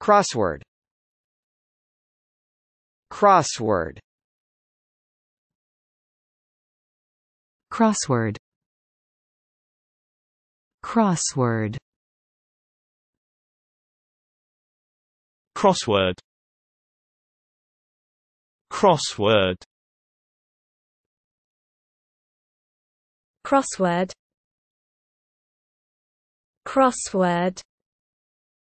Crossword Crossword Crossword Crossword Crossword Crossword Crossword Crossword